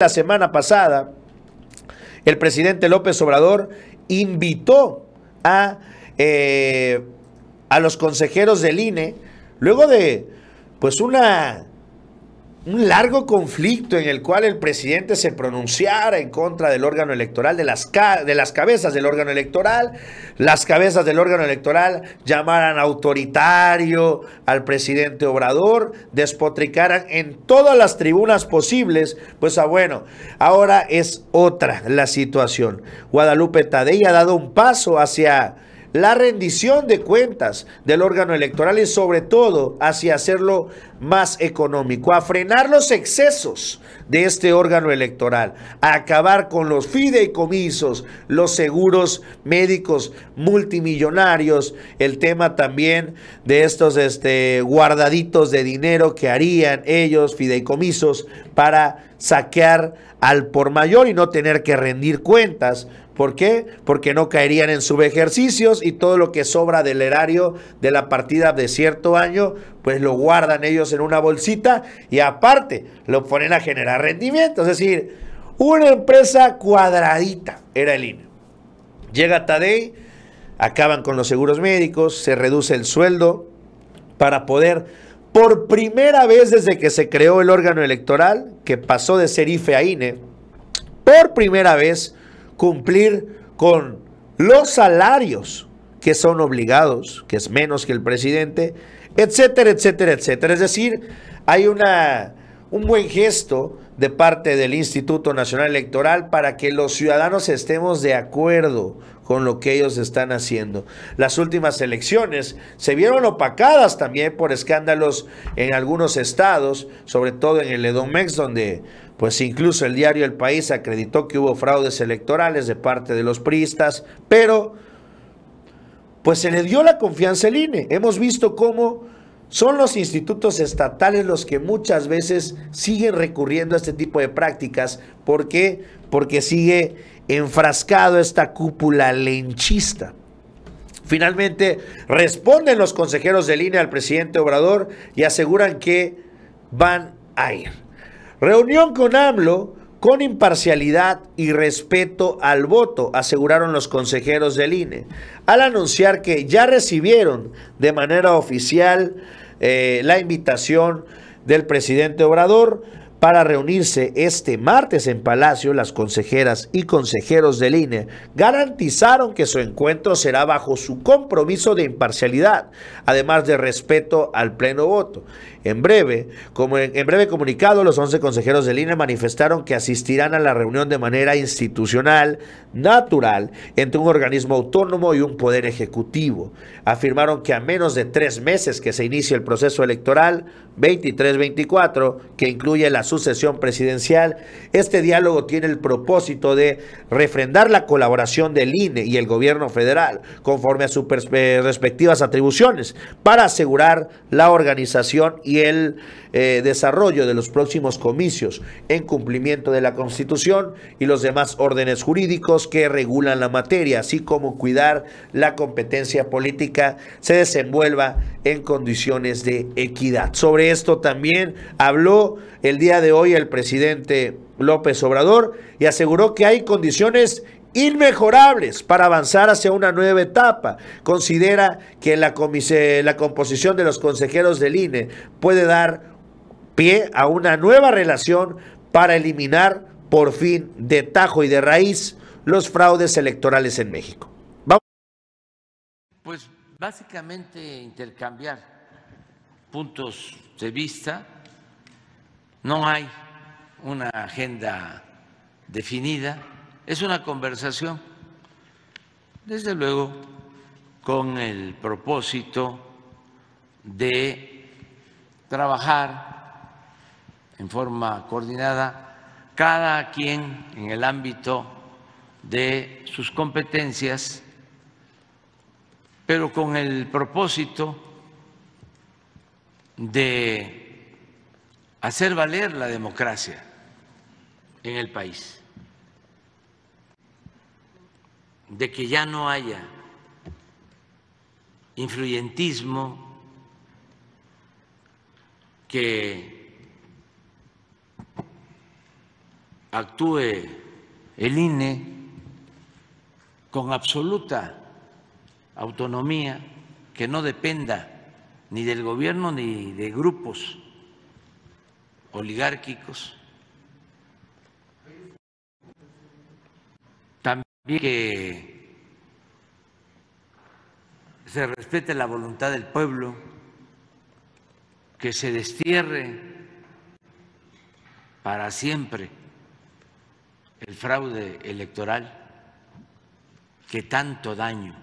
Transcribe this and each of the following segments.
La semana pasada, el presidente López Obrador invitó a, eh, a los consejeros del INE, luego de pues una un largo conflicto en el cual el presidente se pronunciara en contra del órgano electoral, de las, de las cabezas del órgano electoral, las cabezas del órgano electoral llamaran autoritario al presidente Obrador, despotricaran en todas las tribunas posibles, pues ah, bueno, ahora es otra la situación. Guadalupe Tadei ha dado un paso hacia la rendición de cuentas del órgano electoral y sobre todo hacia hacerlo más económico, a frenar los excesos de este órgano electoral, a acabar con los fideicomisos, los seguros médicos multimillonarios, el tema también de estos este, guardaditos de dinero que harían ellos, fideicomisos, para saquear al por mayor y no tener que rendir cuentas ¿Por qué? Porque no caerían en subejercicios y todo lo que sobra del erario de la partida de cierto año, pues lo guardan ellos en una bolsita y aparte lo ponen a generar rendimiento. Es decir, una empresa cuadradita era el INE. Llega Tadei, acaban con los seguros médicos, se reduce el sueldo para poder, por primera vez desde que se creó el órgano electoral, que pasó de ser IFE a INE, por primera vez cumplir con los salarios que son obligados, que es menos que el presidente, etcétera, etcétera, etcétera. Es decir, hay una, un buen gesto de parte del Instituto Nacional Electoral para que los ciudadanos estemos de acuerdo con lo que ellos están haciendo. Las últimas elecciones se vieron opacadas también por escándalos en algunos estados, sobre todo en el Edomex, donde pues incluso el diario El País acreditó que hubo fraudes electorales de parte de los priistas, pero pues se le dio la confianza al INE. Hemos visto cómo son los institutos estatales los que muchas veces siguen recurriendo a este tipo de prácticas. ¿Por qué? Porque sigue enfrascado esta cúpula lenchista. Finalmente, responden los consejeros del INE al presidente Obrador y aseguran que van a ir. Reunión con AMLO con imparcialidad y respeto al voto, aseguraron los consejeros del INE, al anunciar que ya recibieron de manera oficial eh, la invitación del presidente Obrador para reunirse este martes en Palacio, las consejeras y consejeros del INE garantizaron que su encuentro será bajo su compromiso de imparcialidad, además de respeto al pleno voto. En breve, como en, breve comunicado, los 11 consejeros del INE manifestaron que asistirán a la reunión de manera institucional, natural, entre un organismo autónomo y un poder ejecutivo. Afirmaron que a menos de tres meses que se inicie el proceso electoral 23-24, que incluye la sesión presidencial. Este diálogo tiene el propósito de refrendar la colaboración del INE y el gobierno federal conforme a sus eh, respectivas atribuciones para asegurar la organización y el eh, desarrollo de los próximos comicios en cumplimiento de la Constitución y los demás órdenes jurídicos que regulan la materia, así como cuidar la competencia política se desenvuelva en condiciones de equidad. Sobre esto también habló el día de hoy el presidente López Obrador y aseguró que hay condiciones inmejorables para avanzar hacia una nueva etapa. Considera que la, la composición de los consejeros del INE puede dar pie a una nueva relación para eliminar por fin de tajo y de raíz los fraudes electorales en México. Vamos. Pues Básicamente intercambiar puntos de vista. No hay una agenda definida. Es una conversación, desde luego, con el propósito de trabajar en forma coordinada cada quien en el ámbito de sus competencias pero con el propósito de hacer valer la democracia en el país, de que ya no haya influyentismo, que actúe el INE con absoluta autonomía que no dependa ni del gobierno ni de grupos oligárquicos. También que se respete la voluntad del pueblo, que se destierre para siempre el fraude electoral que tanto daño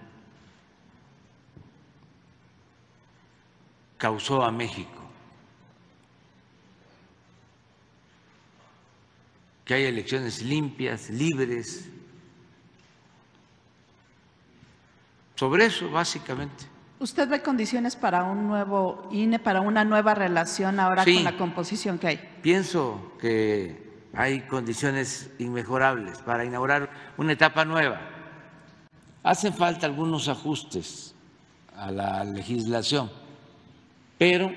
causó a México. Que hay elecciones limpias, libres. Sobre eso, básicamente. ¿Usted ve condiciones para un nuevo INE, para una nueva relación ahora con la composición que hay? Pienso que hay condiciones inmejorables para inaugurar una etapa nueva. Hacen falta algunos ajustes a la legislación pero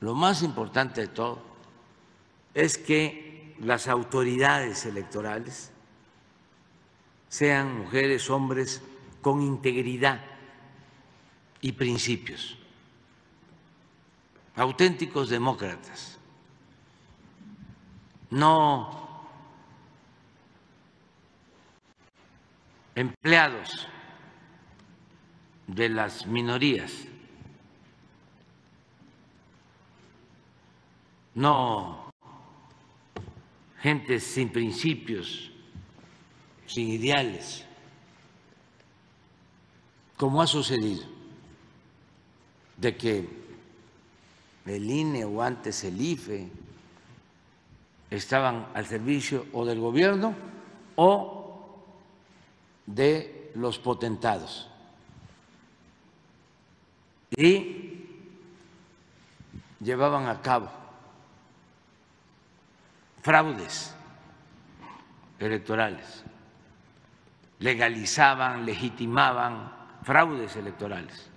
lo más importante de todo es que las autoridades electorales sean mujeres, hombres con integridad y principios, auténticos demócratas, no empleados de las minorías no gente sin principios, sin ideales, como ha sucedido, de que el INE o antes el IFE estaban al servicio o del gobierno o de los potentados. Y llevaban a cabo fraudes electorales, legalizaban, legitimaban fraudes electorales.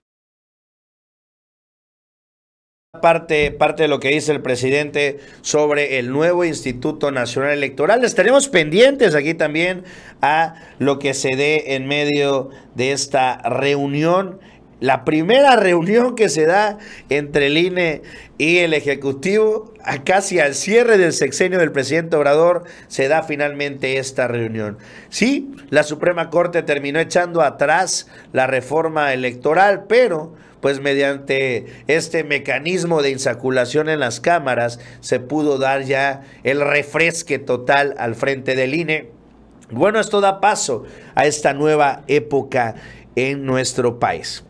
Parte, parte de lo que dice el presidente sobre el nuevo Instituto Nacional Electoral. Les tenemos pendientes aquí también a lo que se dé en medio de esta reunión la primera reunión que se da entre el INE y el Ejecutivo, casi al cierre del sexenio del presidente Obrador, se da finalmente esta reunión. Sí, la Suprema Corte terminó echando atrás la reforma electoral, pero pues mediante este mecanismo de insaculación en las cámaras se pudo dar ya el refresque total al frente del INE. Bueno, esto da paso a esta nueva época en nuestro país.